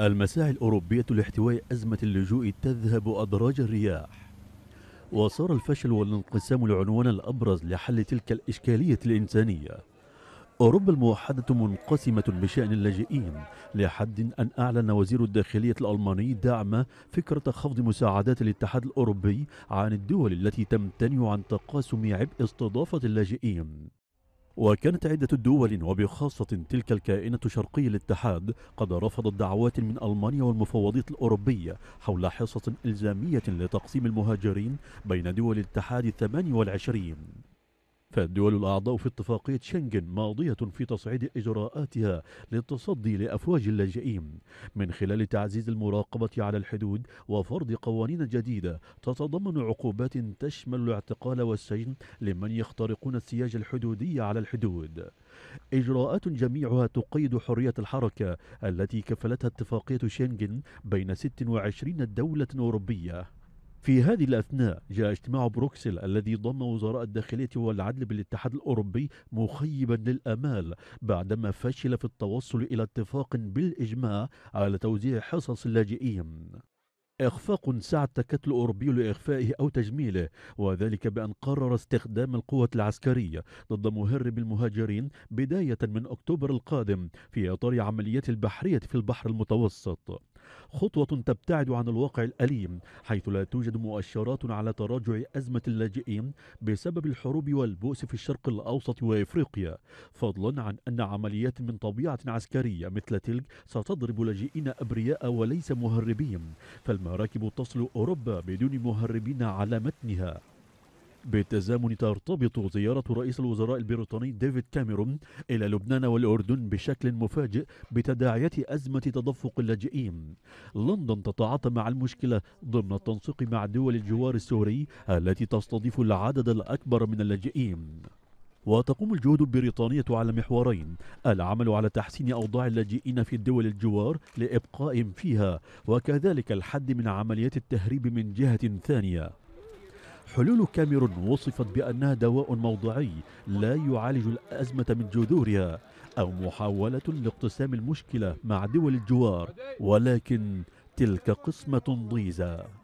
المساعي الأوروبية لاحتواء أزمة اللجوء تذهب أدراج الرياح وصار الفشل والانقسام العنوان الأبرز لحل تلك الإشكالية الإنسانية أوروبا الموحدة منقسمة بشأن اللاجئين لحد أن أعلن وزير الداخلية الألماني دعم فكرة خفض مساعدات الاتحاد الأوروبي عن الدول التي تمتنع عن تقاسم عبء استضافة اللاجئين وكانت عدة دول وبخاصة تلك الكائنة شرقي الاتحاد قد رفضت دعوات من ألمانيا والمفوضية الأوروبية حول حصة إلزامية لتقسيم المهاجرين بين دول الاتحاد الثمان والعشرين فالدول الأعضاء في اتفاقية شنغن ماضية في تصعيد إجراءاتها للتصدي لأفواج اللاجئين من خلال تعزيز المراقبة على الحدود وفرض قوانين جديدة تتضمن عقوبات تشمل الاعتقال والسجن لمن يخترقون السياج الحدودي على الحدود إجراءات جميعها تقيد حرية الحركة التي كفلتها اتفاقية شنغن بين 26 دولة أوروبية في هذه الأثناء جاء اجتماع بروكسل الذي ضم وزراء الداخلية والعدل بالاتحاد الأوروبي مخيبا للأمال بعدما فشل في التوصل إلى اتفاق بالإجماع على توزيع حصص اللاجئين إخفاق سعى التكتل الأوروبي لإخفائه أو تجميله وذلك بأن قرر استخدام القوة العسكرية ضد مهرب المهاجرين بداية من أكتوبر القادم في إطار عمليات البحرية في البحر المتوسط خطوة تبتعد عن الواقع الأليم حيث لا توجد مؤشرات على تراجع أزمة اللاجئين بسبب الحروب والبؤس في الشرق الأوسط وإفريقيا فضلا عن أن عمليات من طبيعة عسكرية مثل تلك ستضرب لاجئين أبرياء وليس مهربين فالم المراكب تصل أوروبا بدون مهربين على متنها بالتزامن ترتبط زيارة رئيس الوزراء البريطاني ديفيد كاميرون إلى لبنان والأردن بشكل مفاجئ بتداعيات أزمة تدفق اللاجئين لندن تتعاطى مع المشكلة ضمن التنسيق مع دول الجوار السوري التي تستضيف العدد الأكبر من اللاجئين وتقوم الجهود البريطانية على محورين العمل على تحسين أوضاع اللاجئين في الدول الجوار لإبقائهم فيها وكذلك الحد من عمليات التهريب من جهة ثانية حلول كاميرون وصفت بأنها دواء موضعي لا يعالج الأزمة من جذورها أو محاولة لاقتسام المشكلة مع دول الجوار ولكن تلك قسمة ضيزة